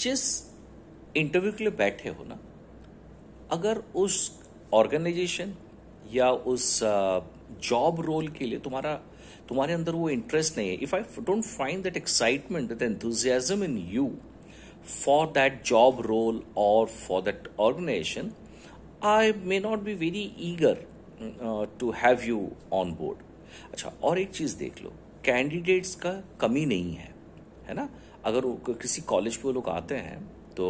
जिस इंटरव्यू के लिए बैठे हो ना अगर उस ऑर्गेनाइजेशन या उस जॉब uh, रोल के लिए तुम्हारा तुम्हारे अंदर वो इंटरेस्ट नहीं है if I don't find that excitement that enthusiasm in you for that job role और for that organization I may not be very eager to have you on board अच्छा और एक चीज देख लो कैंडिडेट्स का कमी नहीं है है ना अगर किसी कॉलेज के वो लोग आते हैं तो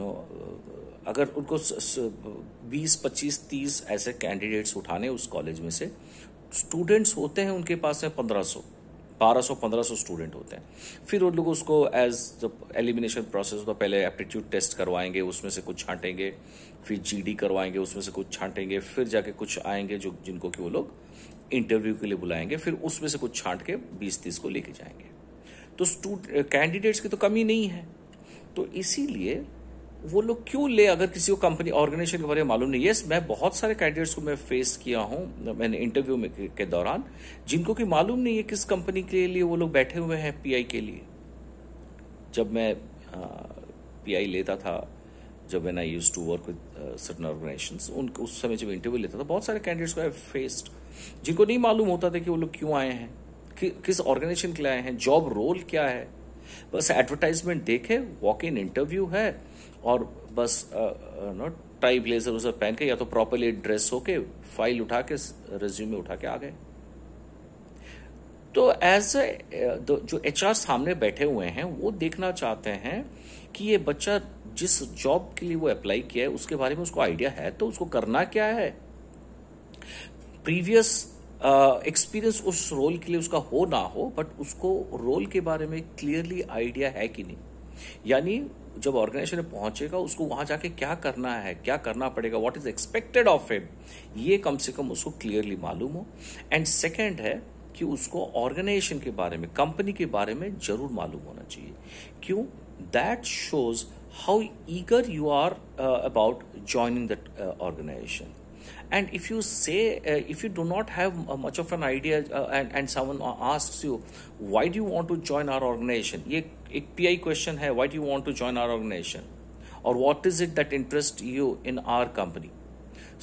नो अगर उनको बीस पच्चीस तीस ऐसे कैंडिडेट्स उठाने उस कॉलेज में से स्टूडेंट्स होते हैं उनके पास है पंद्रह सौ बारह सौ पंद्रह सौ स्टूडेंट होते हैं फिर उन लोग उसको एज जब एलिमिनेशन प्रोसेस होता पहले एप्टीट्यूड टेस्ट करवाएंगे उसमें से कुछ छांटेंगे फिर जीडी करवाएंगे उसमें से कुछ छांटेंगे फिर जाके कुछ आएंगे जो जिनको कि वो लोग इंटरव्यू के लिए बुलाएंगे फिर उसमें से कुछ छांट के बीस तीस को लेके जाएंगे तो कैंडिडेट्स की तो कमी नहीं है तो इसीलिए वो लोग क्यों ले अगर किसी को कंपनी ऑर्गेनाइजेशन के बारे में मालूम नहीं यस मैं बहुत सारे कैंडिडेट्स को मैं फेस किया हूं मैंने इंटरव्यू में के दौरान जिनको कि मालूम नहीं है किस कंपनी के लिए वो लोग बैठे हुए हैं पीआई के लिए जब मैं पीआई लेता था जब when I use to work with certain organization उनको उस समय जब इंटरव्यू लेता था बहुत सारे कैंडिडेट्स को आई फेस्ड जिनको नहीं मालूम होता था कि वो लोग क्यों आए हैं कि, किस ऑर्गेनाइजेशन के लिए आए हैं जॉब रोल क्या है बस एडवर्टाइजमेंट देखे वॉक इन इंटरव्यू है और बस नो टाई ब्लेजर उसे पहन के या तो प्रॉपरली ड्रेस होके फाइल उठा के रेज्यूमे उठा के आ गए तो एज uh, जो एच सामने बैठे हुए हैं वो देखना चाहते हैं कि ये बच्चा जिस जॉब के लिए वो अप्लाई किया है उसके बारे में उसको आइडिया है तो उसको करना क्या है प्रीवियस एक्सपीरियंस uh, उस रोल के लिए उसका हो ना हो बट उसको रोल के बारे में क्लियरली आइडिया है कि नहीं यानी जब ऑर्गेनाइजेशन में पहुंचेगा उसको वहां जाके क्या करना है क्या करना पड़ेगा what is expected of him ये कम से कम उसको क्लियरली मालूम हो एंड सेकेंड है कि उसको ऑर्गेनाइजेशन के बारे में कंपनी के बारे में जरूर मालूम होना चाहिए क्यों that shows how eager you are uh, about joining that uh, organization and if you say uh, if you do not have uh, much of an idea uh, and, and someone asks you why do you want to join our organization a, ek pi question hai why do you want to join our organization or what is it that interests you in our company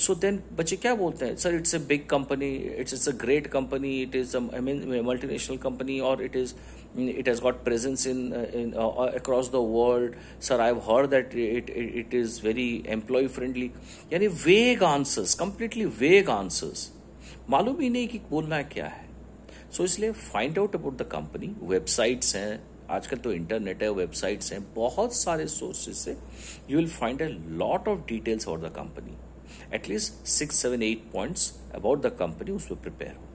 so then बच्चे क्या बोलते हैं sir it's a big company it's it's a great company it is I mean multinational company और it is it has got presence in across the world sir I sir that it it is very employ friendly यानी vague answers completely वेग answers मालूम ही नहीं कि बोलना क्या है so so, इसलिए find out about the company websites हैं आजकल तो इंटरनेट है वेबसाइट्स हैं बहुत सारे सोर्सेस से you will find a lot of details about the company at least six seven eight points about the company उस पर प्रिपेयर हो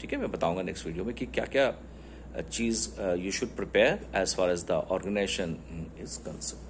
ठीक है मैं बताऊंगा नेक्स्ट वीडियो में कि क्या क्या uh, चीज़ you should prepare as far as the organization is concern